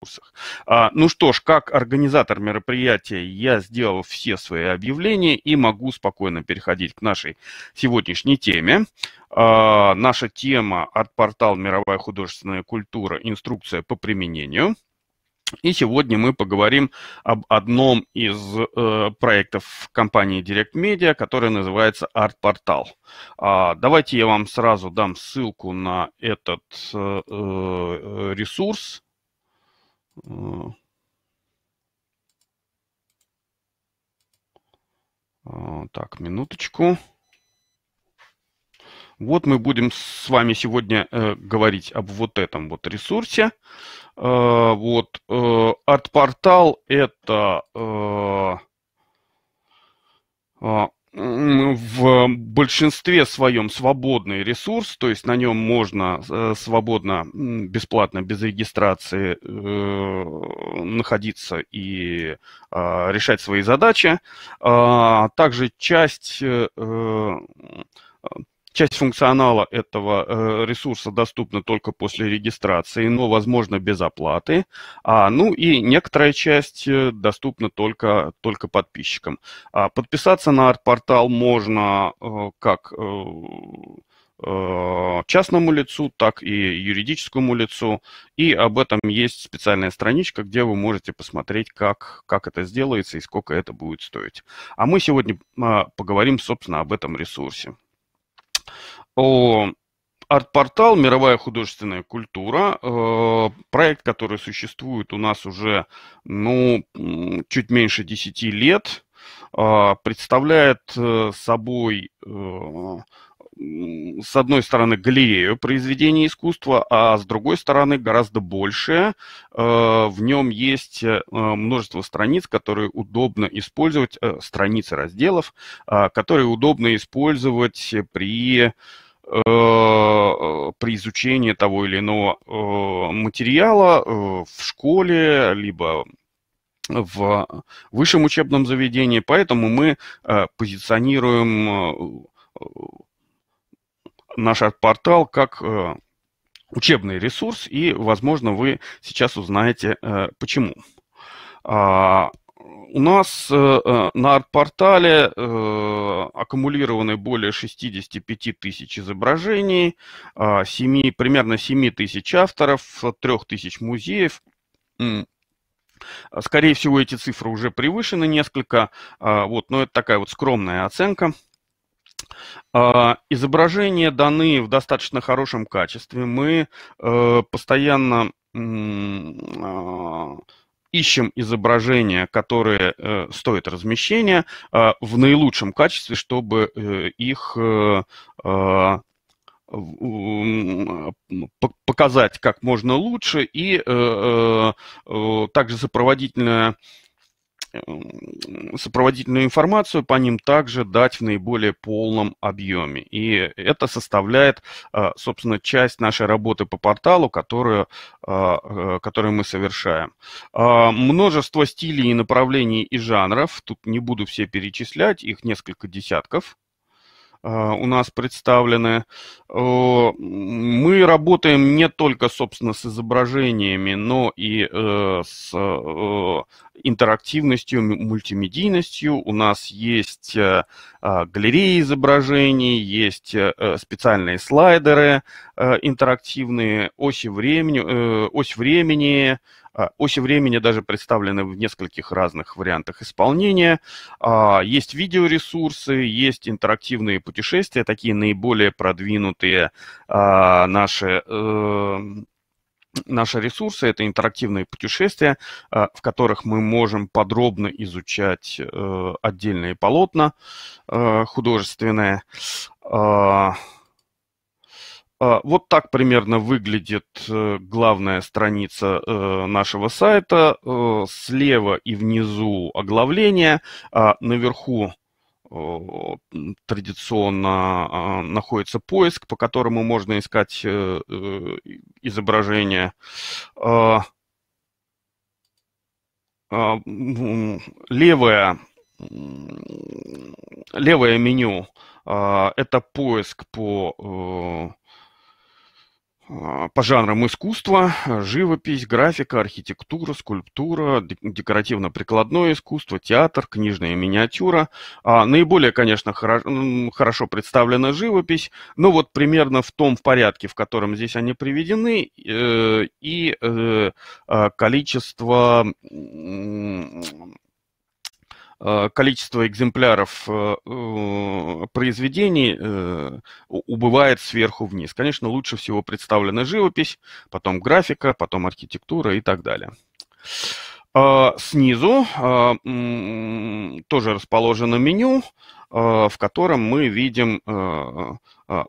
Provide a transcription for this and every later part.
курсах. А, ну что ж, как организатор мероприятия я сделал все свои объявления и могу спокойно переходить к нашей сегодняшней теме. А, наша тема арт-портал «Мировая художественная культура. Инструкция по применению». И сегодня мы поговорим об одном из э, проектов компании Direct Media, который называется Art Portal. А, давайте я вам сразу дам ссылку на этот э, э ресурс, Э, так, минуточку. Вот мы будем с вами сегодня э, говорить об вот этом вот ресурсе. Э, вот э, арт-портал это э, э в большинстве своем свободный ресурс, то есть на нем можно э, свободно, бесплатно, без регистрации э, находиться и а, решать свои задачи. А, также часть э, Часть функционала этого э, ресурса доступна только после регистрации, но, возможно, без оплаты. А, ну и некоторая часть э, доступна только, только подписчикам. А подписаться на арт-портал можно э, как частному лицу, так и юридическому лицу. И об этом есть специальная страничка, где вы можете посмотреть, как, как это сделается и сколько это будет стоить. А мы сегодня а, поговорим, собственно, об этом ресурсе о арт-портал «Мировая художественная культура», э, проект, который существует у нас уже ну, чуть меньше 10 лет, э, представляет э, собой с одной стороны, галерею произведений искусства, а с другой стороны, гораздо больше. Э, в нем есть э, множество страниц, которые удобно использовать, э, страницы разделов, которые удобно использовать при при изучении того или иного материала в школе, либо в высшем учебном заведении. Поэтому мы позиционируем наш арт-портал как э, учебный ресурс, и, возможно, вы сейчас узнаете э, почему. А, у нас э, на арт-портале аккумулированы более 65 тысяч изображений, 7, а, примерно 7 тысяч авторов, 3 тысяч музеев. Скорее всего, эти цифры уже превышены несколько, а, вот, но это такая вот скромная оценка – а, изображения даны в достаточно хорошем качестве. Мы э, постоянно а, ищем изображения, которые э, стоят размещения, а, в наилучшем качестве, чтобы э, их э, показать как можно лучше и также сопроводительная сопроводительную информацию по ним также дать в наиболее полном объеме. И это составляет, а, собственно, часть нашей работы по порталу, которую, а, э, которую мы совершаем. А, множество стилей и направлений и жанров, тут не буду все перечислять, их несколько десятков у нас представлены. Мы работаем не только, собственно, с изображениями, но и э, с э, интерактивностью, мультимедийностью. У нас есть э, а, галереи изображений, есть э, э, специальные слайдеры интерактивные, оси времени, ось времени, оси а, времени даже представлены в нескольких разных вариантах исполнения. А, есть видеоресурсы, есть интерактивные путешествия, такие наиболее продвинутые наши эм, Наши ресурсы – это интерактивные путешествия, э, в которых мы можем подробно изучать э, отдельные полотна э, художественные. Вот так примерно выглядит главная страница нашего сайта. Слева и внизу оглавление, а наверху традиционно а, находится поиск, по которому можно искать э, э, изображение. А, а, левое, левое меню – это поиск по э, а, по жанрам искусства, живопись, графика, архитектура, скульптура, декоративно-прикладное искусство, театр, книжная миниатюра. А, наиболее, конечно, хорошо представлена живопись, но ну вот примерно в том порядке, в котором здесь они приведены, э, и э, а, количество Э, количество экземпляров э, произведений э, убывает сверху вниз. Конечно, лучше всего представлена живопись, потом графика, потом архитектура и так далее. А, снизу а, тоже расположено меню, а, в котором мы видим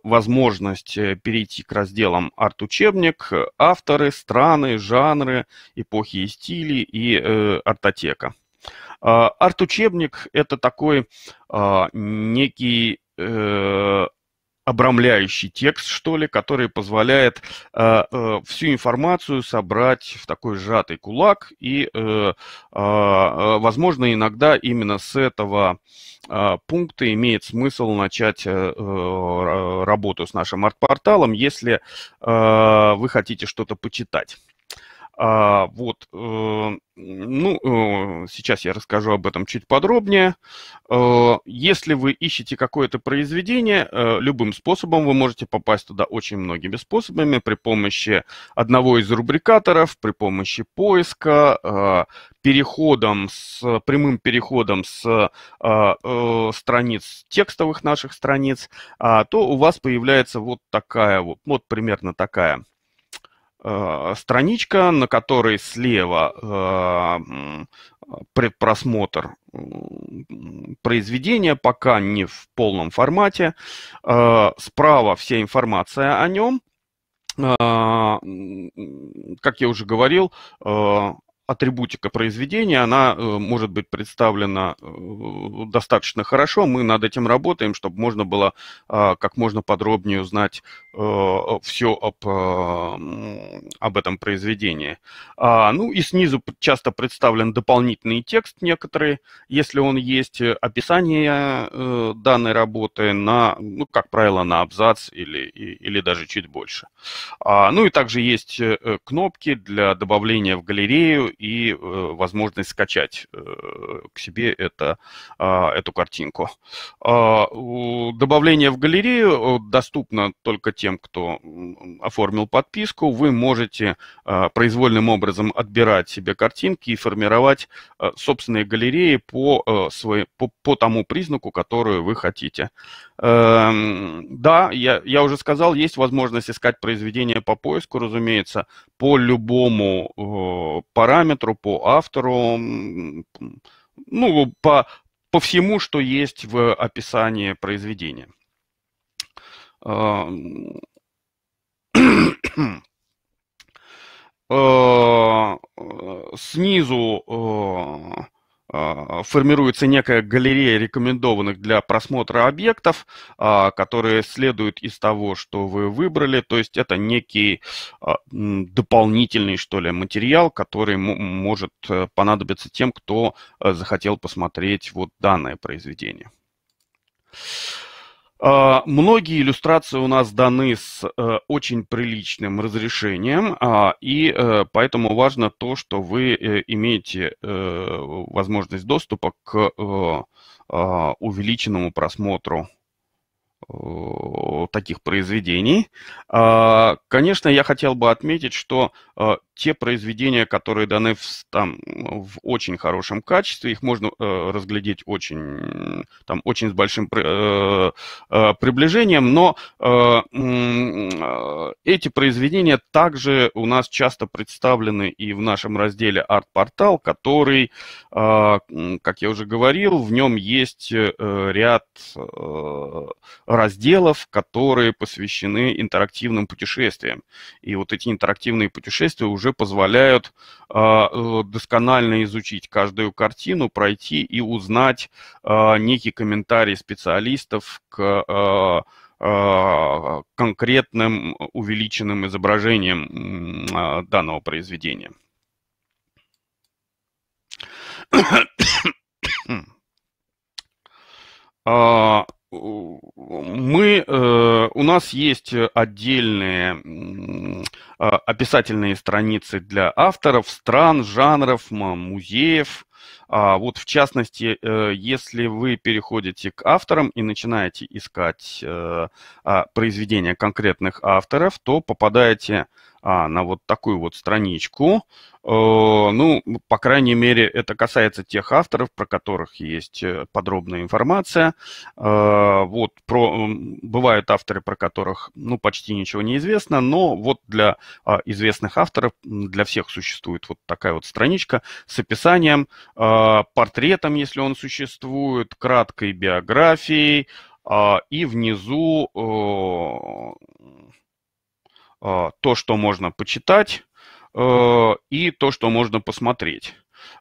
возможность перейти к разделам «Арт-учебник», «Авторы», «Страны», «Жанры», «Эпохи и стили» и «Артотека». А, арт-учебник – это такой а, некий э, обрамляющий текст, что ли, который позволяет э, э, всю информацию собрать в такой сжатый кулак. И, а, возможно, иногда именно с этого пункта имеет смысл начать работу с нашим арт-порталом, если вы хотите что-то почитать. А, вот, э, ну, э, сейчас я расскажу об этом чуть подробнее. Э, если вы ищете какое-то произведение, э, любым способом вы можете попасть туда очень многими способами, при помощи одного из рубрикаторов, при помощи поиска, э, переходом, с прямым переходом с э, э, страниц, текстовых наших страниц, э, то у вас появляется вот такая вот, вот примерно такая Э, страничка, на которой слева э, предпросмотр произведения, пока не в полном формате. Э, справа вся информация о нем. Как я уже говорил, атрибутика произведения, она э, может быть представлена э, достаточно хорошо. Мы над этим работаем, чтобы можно было а, как можно подробнее узнать э, все об, об этом произведении. А, ну и снизу часто представлен дополнительный текст некоторые, если он есть, описание данной работы на, ну, как правило, на абзац или, или даже чуть больше. А, ну и также есть кнопки для добавления в галерею и э, возможность скачать э, к себе это, э, эту картинку. Э, добавление в галерею э, доступно только тем, кто оформил подписку. Вы можете э, произвольным образом отбирать себе картинки и формировать э, собственные галереи по, э, свой, по, по тому признаку, который вы хотите. Эм, да, я, я уже сказал, есть возможность искать произведения по поиску, разумеется, по любому э, параметру параметру, по автору, ну, по, по всему, что есть в описании произведения. А, а, снизу а, а, формируется некая галерея рекомендованных для просмотра объектов, а, которые следуют из того, что вы выбрали. То есть это некий а, дополнительный, что ли, материал, который может э, понадобиться тем, кто э, захотел посмотреть вот данное произведение. А, многие иллюстрации у нас даны с э, очень приличным разрешением, а, и э, поэтому важно то, что вы э, имеете возможность доступа к а, увеличенному просмотру таких произведений. Конечно, я хотел бы отметить, что те произведения, которые даны в, там, в очень хорошем качестве, их можно э, разглядеть очень, там, очень с большим э, э, приближением, но э, э, эти произведения также у нас часто представлены и в нашем разделе «Арт-портал», который, э, как я уже говорил, в нем есть э, ряд э, разделов, которые посвящены интерактивным путешествиям. И вот эти интерактивные путешествия уже уже позволяют э, э, досконально изучить каждую картину, пройти и узнать э, некий комментарий специалистов к конкретным увеличенным изображением данного произведения. мы, э, у нас есть отдельные а, описательные страницы для авторов, стран, жанров, музеев. А вот в частности, э, если вы переходите к авторам и начинаете искать э, а, произведения конкретных авторов, то попадаете а, на вот такую вот страничку. Э, ну, по крайней мере, это касается тех авторов, про которых есть э, подробная информация. Э, вот про бывают авторы, про которых ну почти ничего не известно, но вот для а, известных авторов для всех существует вот такая вот страничка с описанием, а, портретом, если он существует, краткой биографией, а, и внизу а, то, что можно почитать, а, и то, что можно посмотреть.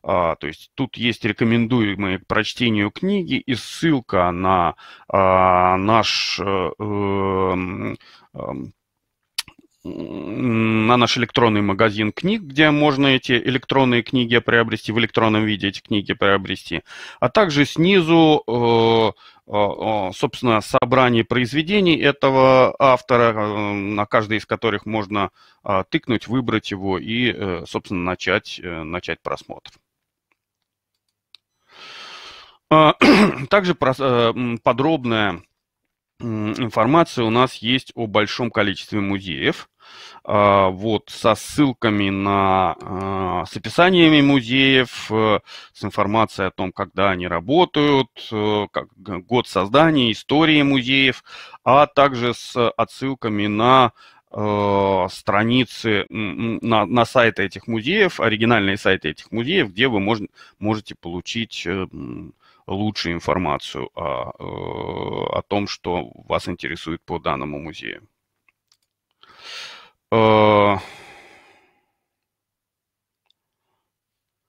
А, то есть тут есть рекомендуемые к прочтению книги и ссылка на наш э, эм, эм, на наш электронный магазин книг, где можно эти электронные книги приобрести, в электронном виде эти книги приобрести, а также снизу, э, э, собственно, собрание произведений этого автора, э, на каждой из которых можно а, тыкнуть, выбрать его и, собственно, начать, начать просмотр. А, также подробная информация у нас есть о большом количестве музеев. А, вот, со ссылками на, а, с описаниями музеев, э, с информацией о том, когда они работают, э, как, год создания, истории музеев, а также с отсылками на э, страницы на, на сайты этих музеев, оригинальные сайты этих музеев, где вы мож, можете получить лучшую информацию о, о том, что вас интересует по данному музею.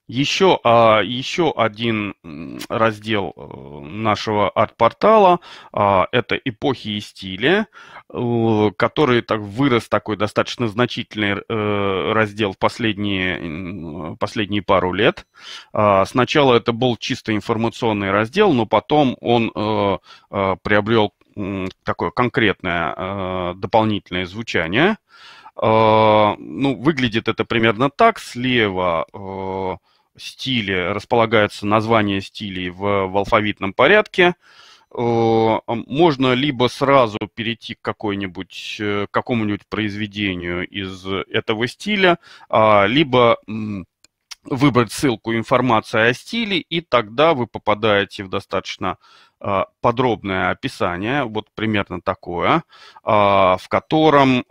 Еще, э, еще а, один раздел э, нашего арт-портала а, – это эпохи и стили, который так, вырос такой достаточно значительный э, раздел в последние, последние пару лет. А, сначала это был чисто информационный раздел, но потом он приобрел такое конкретное дополнительное звучание – а, ну, выглядит это примерно так. Слева э, стили располагаются названия стилей в, в алфавитном порядке. Э, можно либо сразу перейти к какой-нибудь, э, какому-нибудь произведению из этого стиля, а, либо выбрать ссылку «Информация о стиле», и тогда вы попадаете в достаточно подробное описание, вот примерно такое, а, в котором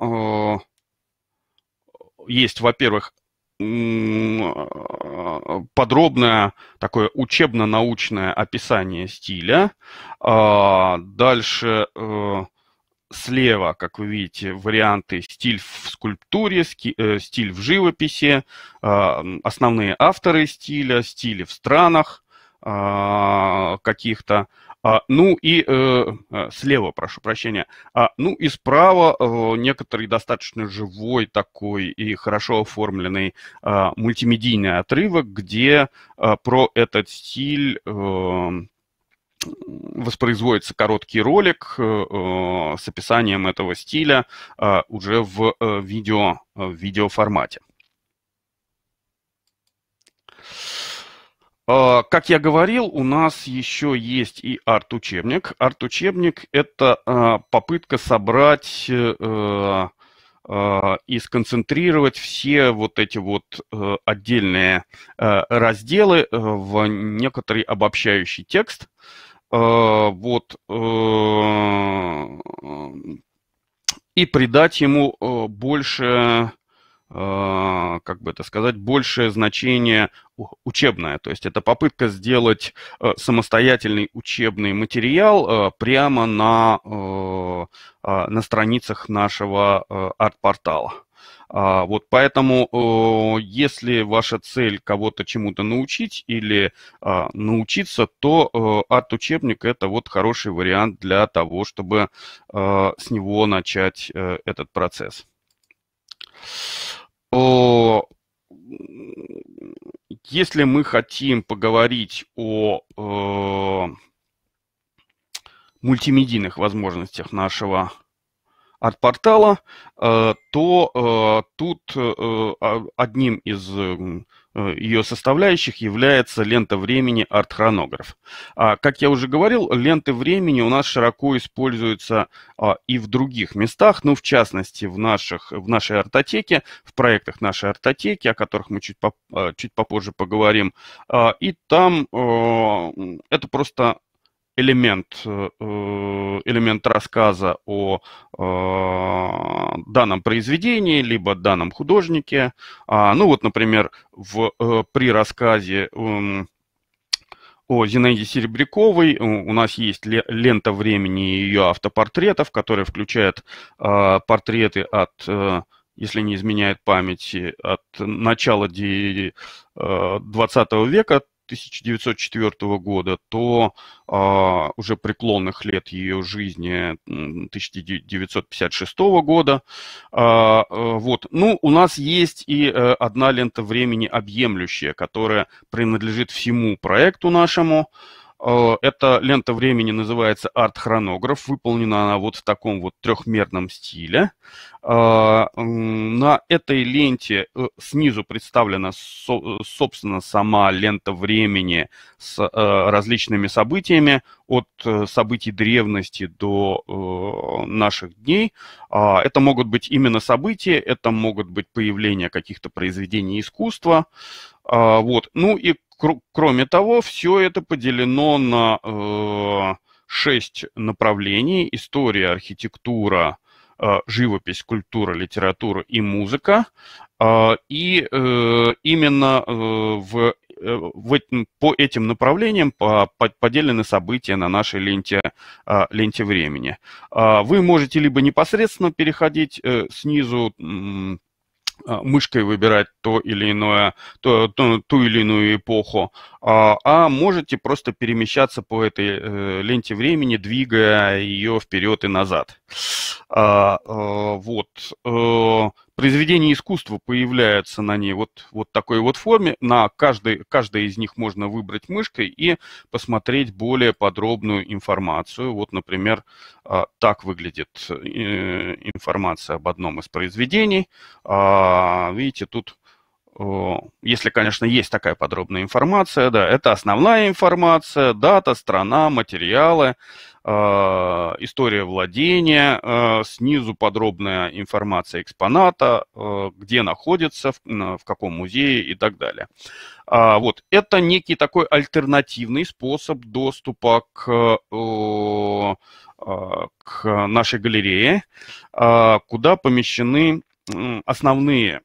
есть, во-первых, а, подробное такое учебно-научное описание стиля. А, дальше э, слева, как вы видите, варианты стиль в скульптуре, э, стиль в живописи, а, основные авторы стиля, стили в странах, а, каких-то. А, ну и э, э, слева, прошу прощения. А, ну и справа э, некоторый достаточно живой такой и хорошо оформленный мультимедийный отрывок, где про этот стиль эм, воспроизводится короткий ролик с описанием этого стиля уже в видео, в видеоформате. формате. А, как я говорил, у нас еще есть и арт-учебник. Арт-учебник – это а, попытка собрать э, а, и сконцентрировать все вот эти вот э, отдельные э, разделы в некоторый обобщающий текст. Вот. И придать ему больше как бы это сказать, большее значение учебная, то есть это попытка сделать э, самостоятельный учебный материал э, прямо на, э, а, на страницах нашего арт-портала. А, вот поэтому, если ваша цель кого-то чему-то научить или а, научиться, то арт-учебник это вот хороший вариант для того, чтобы с него начать этот процесс если мы хотим поговорить о э, мультимедийных возможностях нашего арт-портала, э, то э, тут э, одним из Э, ее составляющих является лента времени артхронограф, а Как я уже говорил, ленты времени у нас широко используются а, и в других местах, ну, в частности, в, наших, в нашей артотеке, в проектах нашей артотеки, о которых мы чуть, поп э, чуть попозже поговорим. А, и там э, это просто элемент, э, э, элемент рассказа о э, данном произведении, либо данном художнике. А, ну вот, например, в, при рассказе эм, о Зинаиде Серебряковой. У нас есть лента времени ее автопортретов, которая включает портреты от, если не изменяет память, от начала 20 века, 1904 года, то а, уже преклонных лет ее жизни 1956 года. А, э, вот. Ну, у нас есть и э, одна лента времени объемлющая, которая принадлежит всему проекту нашему. Э, эта лента времени называется арт-хронограф. Выполнена она вот в таком вот трехмерном стиле. Э, на этой ленте э, снизу представлена, собственно, сама лента времени с различными событиями, от событий древности до наших дней. А, это могут быть именно события, это могут быть появления каких-то произведений искусства. А, вот. Ну и Кроме того, все это поделено на э, шесть направлений. История, архитектура, э, живопись, культура, литература и музыка. А, и э, именно в, в по этим направлениям поделены события на нашей ленте, ленте времени. А, вы можете либо непосредственно переходить снизу а, мышкой выбирать то или иное, то, то, ту или иную эпоху, а, а можете просто перемещаться по этой э, ленте времени, двигая ее вперед и назад. А, а, вот. А, произведение искусства появляется на ней вот, вот такой вот форме. На каждой, каждой из них можно выбрать мышкой и посмотреть более подробную информацию. Вот, например, а, так выглядит э, информация об одном из произведений. А, видите, тут если, конечно, есть такая подробная информация, да, это основная информация, дата, страна, материалы, а, история владения, а, снизу подробная информация экспоната, а, где находится, в каком музее и так далее. Вот, это некий такой альтернативный способ доступа к, к нашей галерее, куда помещены основные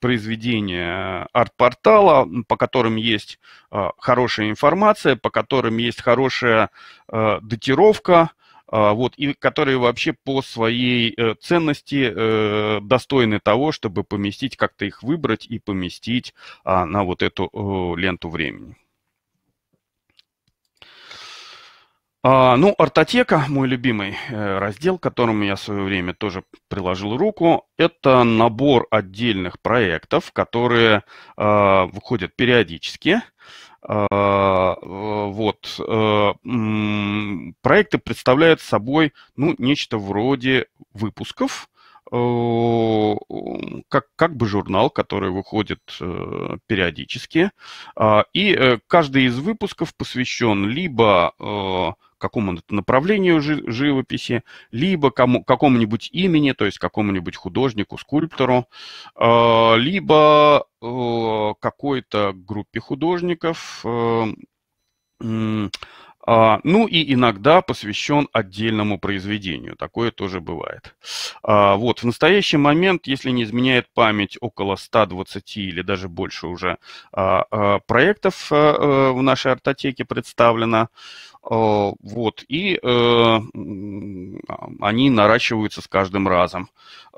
произведения э, арт-портала, по которым есть э, хорошая информация, по которым есть хорошая э, датировка, вот, и которые вообще по своей ценности достойны того, чтобы поместить, как-то их выбрать и поместить а, на вот эту ленту времени. А, ну, ортотека, мой любимый э, раздел, к которому я в свое время тоже приложил руку, это набор отдельных проектов, которые а, выходят периодически. А, э, вот. Э, проекты представляют собой ну, нечто вроде выпусков, как, как бы журнал, который выходит э, периодически. Э, и э, каждый из выпусков посвящен либо какому-то направлению жи живописи, либо кому, какому-нибудь имени, то есть какому-нибудь художнику, скульптору, э, либо э, какой-то группе художников, э, э, ну и иногда посвящен отдельному произведению. Такое тоже бывает. А, вот, в настоящий момент, если не изменяет память, около 120 или даже больше уже а, проектов э, э, в нашей артотеке представлено. А, вот, и э, а, они наращиваются с каждым разом э,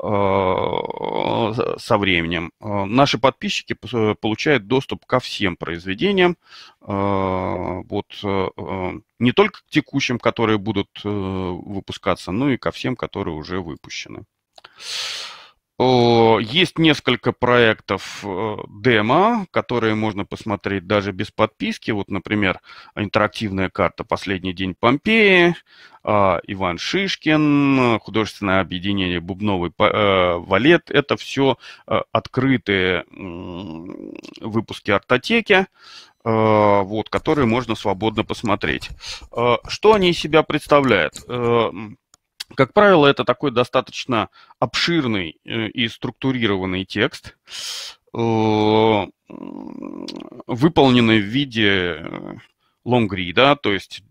со временем. Наши подписчики э, получают доступ ко всем произведениям, э, вот, э, не только к текущим, которые будут э, выпускаться, но и ко всем, которые уже выпущены. Э, есть несколько проектов э, демо, которые можно посмотреть даже без подписки. Вот, например, интерактивная карта «Последний день Помпеи», а, Иван Шишкин, художественное объединение «Бубновый э, валет». Это все э, открытые выпуски артотеки, вот, которые можно свободно посмотреть. Что они из себя представляют? Как правило, это такой достаточно обширный э, и структурированный текст, э, выполненный в виде э, лонгрида, то есть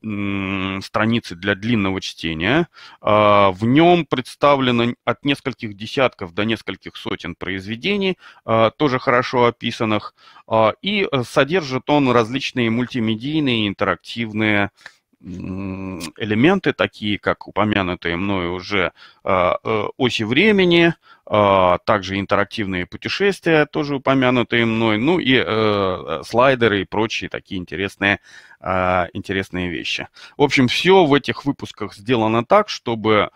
страницы для длинного чтения. А, в нем представлено от нескольких десятков до нескольких сотен произведений, а, тоже хорошо описанных, а, и содержит он различные мультимедийные интерактивные э, элементы, такие как упомянутые мною уже а, э, оси времени, а, также интерактивные путешествия, тоже упомянутые мной, ну и э, слайдеры и прочие такие интересные, а, интересные вещи. В общем, все в этих выпусках сделано так, чтобы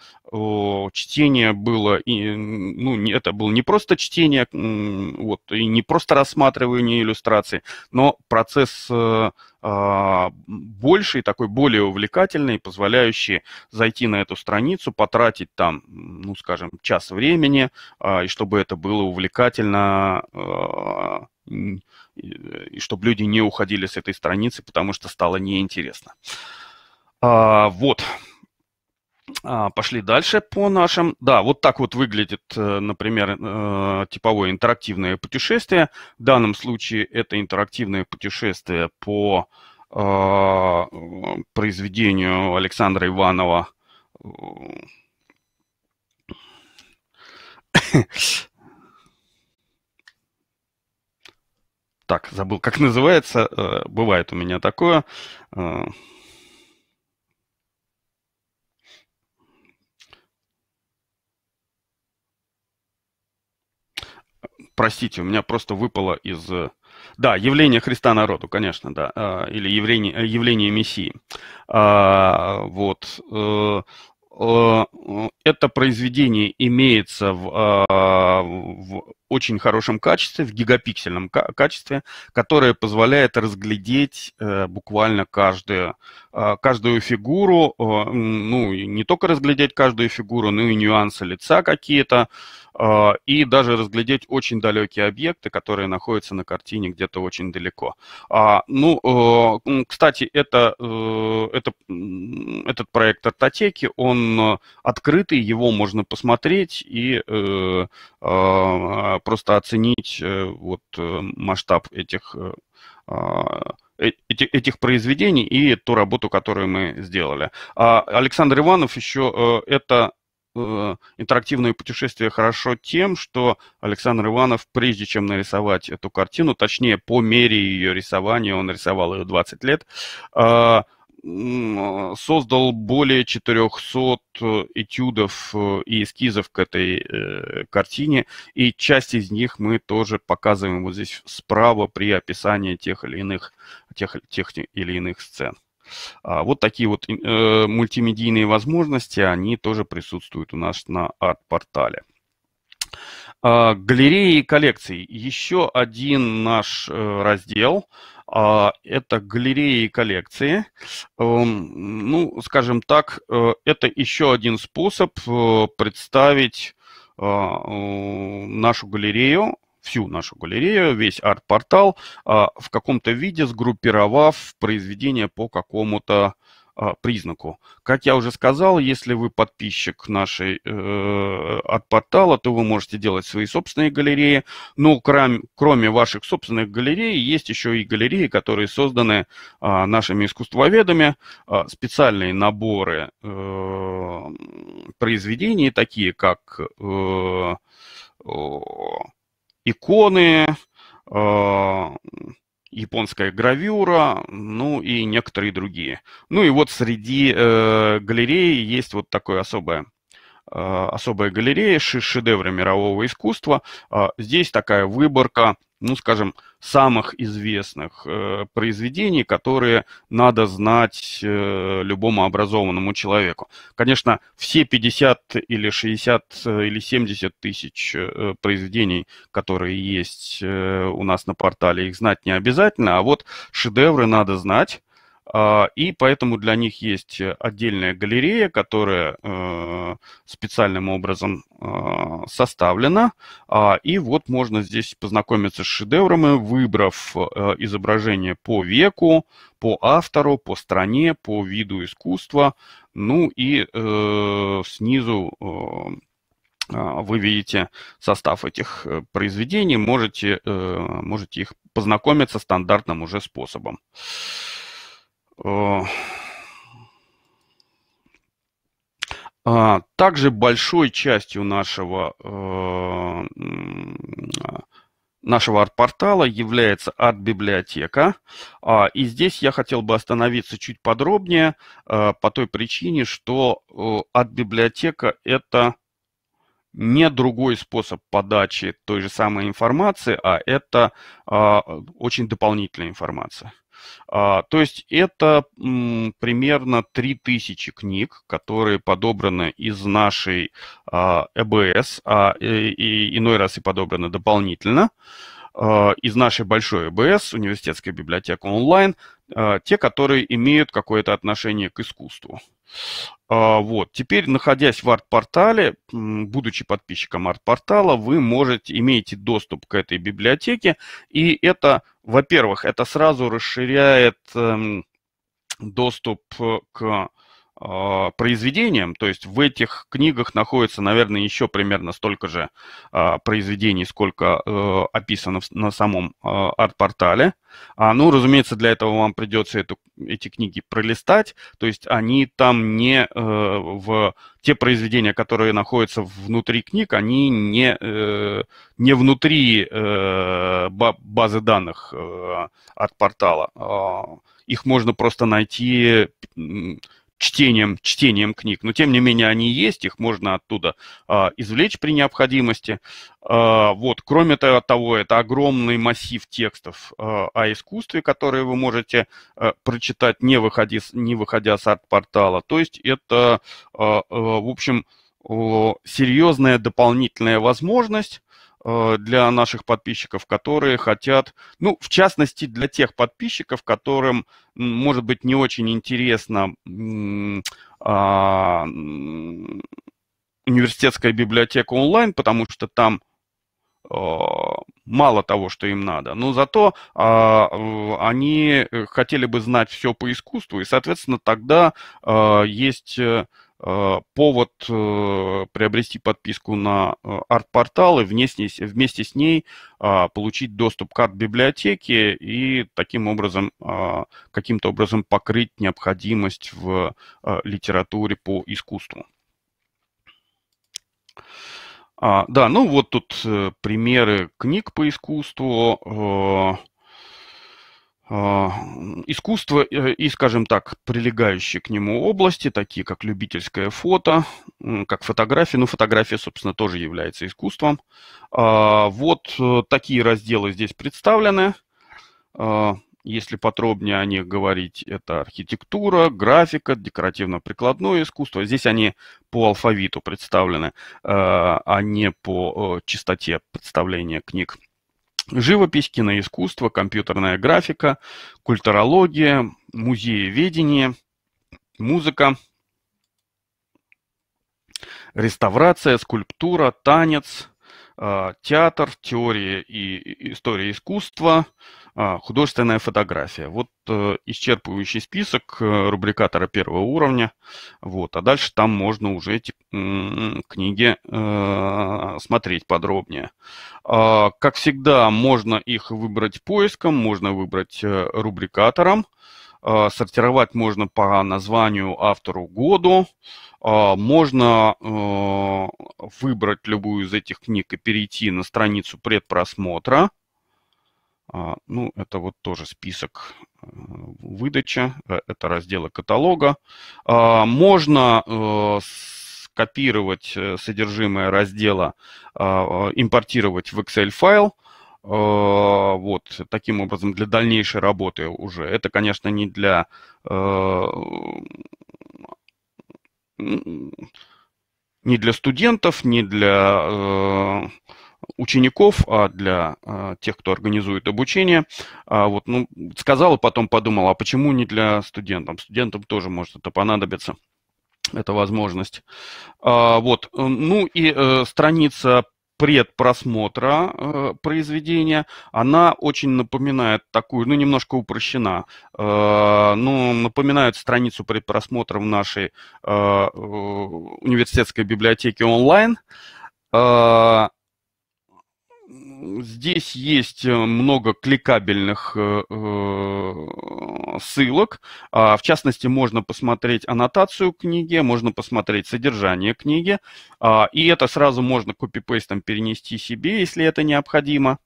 чтение было, и, ну, это было не просто чтение, вот, и не просто рассматривание иллюстраций, но процесс э, а, больший, такой более увлекательный, позволяющий зайти на эту страницу, потратить там, ну, скажем, час времени, а, и чтобы это было увлекательно, а, и чтобы люди не уходили с этой страницы, потому что стало неинтересно. Вот, а, пошли дальше по нашим. Да, вот так вот выглядит, э, например, э, типовое интерактивное путешествие. В данном случае это интерактивное путешествие по э, произведению Александра Иванова так, забыл, как называется, бывает у меня такое. простите, у меня просто выпало из... Э, да, явление Христа народу, конечно, да, а, или явление, э, явление Мессии. А, вот. Э, это произведение имеется в, а, в очень хорошем качестве, в гигапиксельном качестве, которое позволяет разглядеть э, буквально каждую, э, а, каждую фигуру, э, ну, не только разглядеть каждую фигуру, но и нюансы лица какие-то, э, и даже разглядеть очень далекие объекты, которые находятся на картине где-то очень далеко. А, ну, э, кстати, это, э, это, этот проект Артотеки, он открытый, его можно посмотреть и э, а, просто оценить э, вот э, масштаб этих э, а, этих произведений и ту работу, которую мы сделали. А Александр Иванов еще это интерактивное путешествие хорошо тем, что Александр Иванов, прежде чем нарисовать эту картину, точнее, по мере ее рисования, он рисовал ее 20 лет, а, а, создал более 400 э, этюдов э, и эскизов к этой э, картине, и часть из них мы тоже показываем вот здесь справа при описании тех или иных, тех, тех или иных сцен. А вот такие вот э, мультимедийные возможности, они тоже присутствуют у нас на арт-портале. А, галереи и коллекции. Еще один наш э, раздел – а, это галереи и коллекции. Эм, ну, скажем так, э, это еще один способ э, представить э, нашу галерею, всю нашу галерею, весь арт-портал а, в каком-то виде, сгруппировав произведения по какому-то а, признаку. Как я уже сказал, если вы подписчик нашей э, от портала, то вы можете делать свои собственные галереи. Но ну, кроме, кроме ваших собственных галерей, есть еще и галереи, которые созданы э, нашими искусствоведами. Э, специальные наборы э, произведений, такие как э, э, иконы, э, японская гравюра, ну и некоторые другие. Ну и вот среди э, галереи есть вот такое особое э, особая галерея шедевры мирового искусства. А, здесь такая выборка ну, скажем, самых известных э, произведений, которые надо знать э, любому образованному человеку. Конечно, все 50 или 60 э, или 70 тысяч э, произведений, которые есть э, у нас на портале, их знать не обязательно, а вот шедевры надо знать, а, и поэтому для них есть э, отдельная галерея, которая э, специальным образом а, составлена. А, и вот можно здесь познакомиться с шедеврами, э, выбрав изображение по веку, по автору, по стране, по виду искусства. Ну и снизу вы видите состав этих произведений, можете, можете их познакомиться стандартным уже способом. А, также большой частью нашего, э, нашего арт-портала является арт-библиотека. А, и здесь я хотел бы остановиться чуть подробнее э, по той причине, что арт-библиотека – это не другой способ подачи той же самой информации, а это а, очень дополнительная информация. А, то есть это м, примерно 3000 книг, которые подобраны из нашей а, ЭБС, а и, и иной раз и подобраны дополнительно а, из нашей большой ЭБС, университетская библиотека онлайн, а, те, которые имеют какое-то отношение к искусству. А, вот. Теперь, находясь в арт-портале, будучи подписчиком арт-портала, вы можете, имеете доступ к этой библиотеке, и это, во-первых, это сразу расширяет эм, доступ э, к а, произведениям, то есть в этих книгах находится, наверное, еще примерно столько же а, произведений, сколько э, описано на самом а, арт-портале. Ну, разумеется, для этого вам придется эту, эти книги пролистать, то есть они там не э, в те произведения, которые находятся внутри книг, они не, э, не внутри базы данных арт-портала. Их можно просто найти чтением, чтением книг, но тем не менее они есть, их можно оттуда э, извлечь при необходимости. Э, вот, кроме того, это огромный массив текстов э, о искусстве, которые вы можете э, прочитать, не, выходи, не выходя с арт-портала. То есть это, э, э, в общем, э, серьезная дополнительная возможность Э, для наших подписчиков, которые хотят, ну, в частности, для тех подписчиков, которым, может быть, не очень интересно а, университетская библиотека онлайн, потому что там а, мало того, что им надо, но зато а, они э, хотели бы знать все по искусству, и, соответственно, тогда а, есть э, Э, повод э, приобрести подписку на э, арт-портал и вместе, с ней а, получить доступ к арт-библиотеке и таким образом, а, каким-то образом покрыть необходимость в а, литературе по искусству. А, да, ну вот тут примеры книг по искусству. А, искусство э, и, скажем так, прилегающие к нему области, такие как любительское фото, как фотография, ну фотография, собственно, тоже является искусством. А, вот э, такие разделы здесь представлены. А, если подробнее о них говорить, это архитектура, графика, декоративно-прикладное искусство. Здесь они по алфавиту представлены, э, а не по частоте представления книг живопись, киноискусство, компьютерная графика, культурология, музееведение, музыка, реставрация, скульптура, танец, а, театр, теория и история искусства, а, художественная фотография. Вот э, исчерпывающий список э, рубрикатора первого уровня. Вот. А дальше там можно уже эти книги э, смотреть подробнее. А, как всегда, можно их выбрать поиском, можно выбрать рубрикатором. А, сортировать можно по названию, автору, году. А, можно а, выбрать любую из этих книг и перейти на страницу предпросмотра. Ну, это вот тоже список э, выдачи. Э, это разделы каталога. Можно э, скопировать содержимое раздела, импортировать в Excel-файл, а, вот таким образом для дальнейшей работы уже. Это, конечно, не для э, не для студентов, не для э, учеников, а для а, тех, кто организует обучение. А, вот, ну, сказал и потом подумал, а почему не для студентов? Студентам тоже может это понадобиться, эта возможность. А, вот, ну и э, страница предпросмотра э, произведения, она очень напоминает такую, ну, немножко упрощена, э, ну, напоминает страницу предпросмотра в нашей э, э университетской библиотеке онлайн. Э, Здесь есть э, много кликабельных э, э, ссылок. А, в частности, можно посмотреть аннотацию книги, можно посмотреть содержание книги. А, и это сразу можно копипейстом перенести себе, если это необходимо.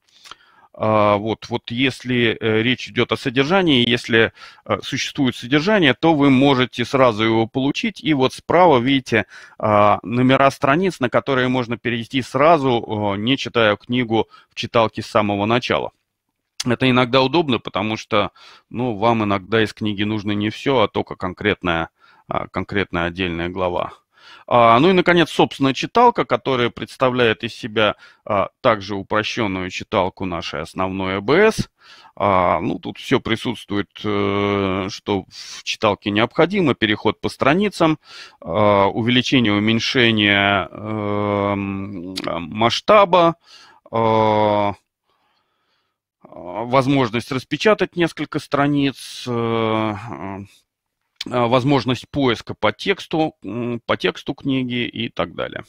А, вот, вот если э, речь идет о содержании, если э, существует содержание, то вы можете сразу его получить. И вот справа, видите, а, номера страниц, на которые можно перейти сразу, не читая книгу в читалке с самого начала. Это иногда удобно, потому что ну, вам иногда из книги нужно не все, а только конкретная, а, конкретная отдельная глава. А, ну и, наконец, собственная читалка, которая представляет из себя а, также упрощенную читалку нашей основной ЭБС. А, ну, тут все присутствует, э, что в читалке необходимо. Переход по страницам, увеличение, уменьшение эм, масштаба, возможность распечатать несколько страниц, э, Э, возможность поиска по тексту, по тексту книги и так далее.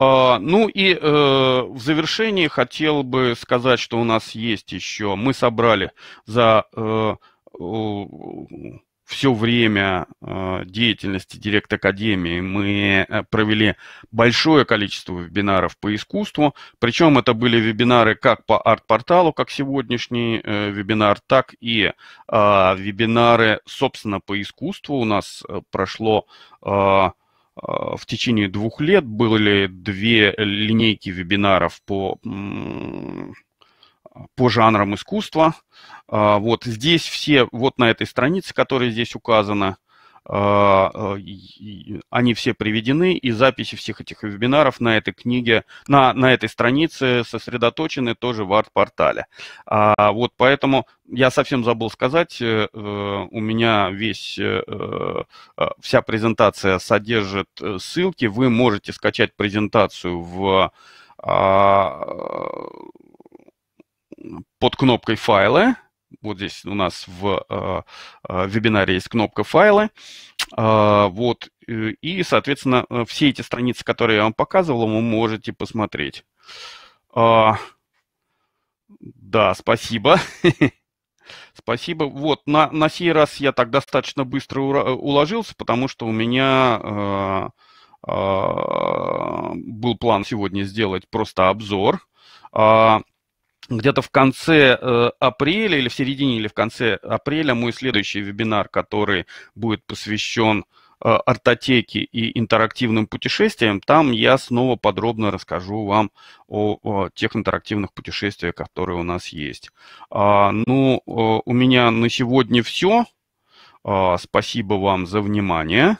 А, ну и э, в завершении хотел бы сказать, что у нас есть еще, мы собрали за э, все время э, деятельности Директ Академии мы э, провели большое количество вебинаров по искусству. Причем это были вебинары как по арт-порталу, как сегодняшний э, вебинар, так и а, вебинары, собственно, по искусству. У нас прошло в течение двух лет были две линейки вебинаров по по жанрам искусства. А, вот здесь все, вот на этой странице, которая здесь указана, а, а, они все приведены, и записи всех этих вебинаров на этой книге, на, на этой странице сосредоточены тоже в арт-портале. вот поэтому я совсем забыл сказать, э, э, у меня весь, э, вся презентация содержит ссылки, вы можете скачать презентацию в под кнопкой «Файлы». Вот здесь у нас в э, э, вебинаре есть кнопка «Файлы». А, вот, э, и, соответственно, все эти страницы, которые я вам показывал, вы можете посмотреть. А, да, спасибо. Спасибо. Вот, на, на сей раз я так достаточно быстро уложился, потому что у меня э, э, был план сегодня сделать просто обзор. Э, где-то в конце э, апреля или в середине или в конце апреля мой следующий вебинар, который будет посвящен э, ортотеке и интерактивным путешествиям, там я снова подробно расскажу вам о, о тех интерактивных путешествиях, которые у нас есть. А, ну, э, у меня на сегодня все. А, спасибо вам за внимание.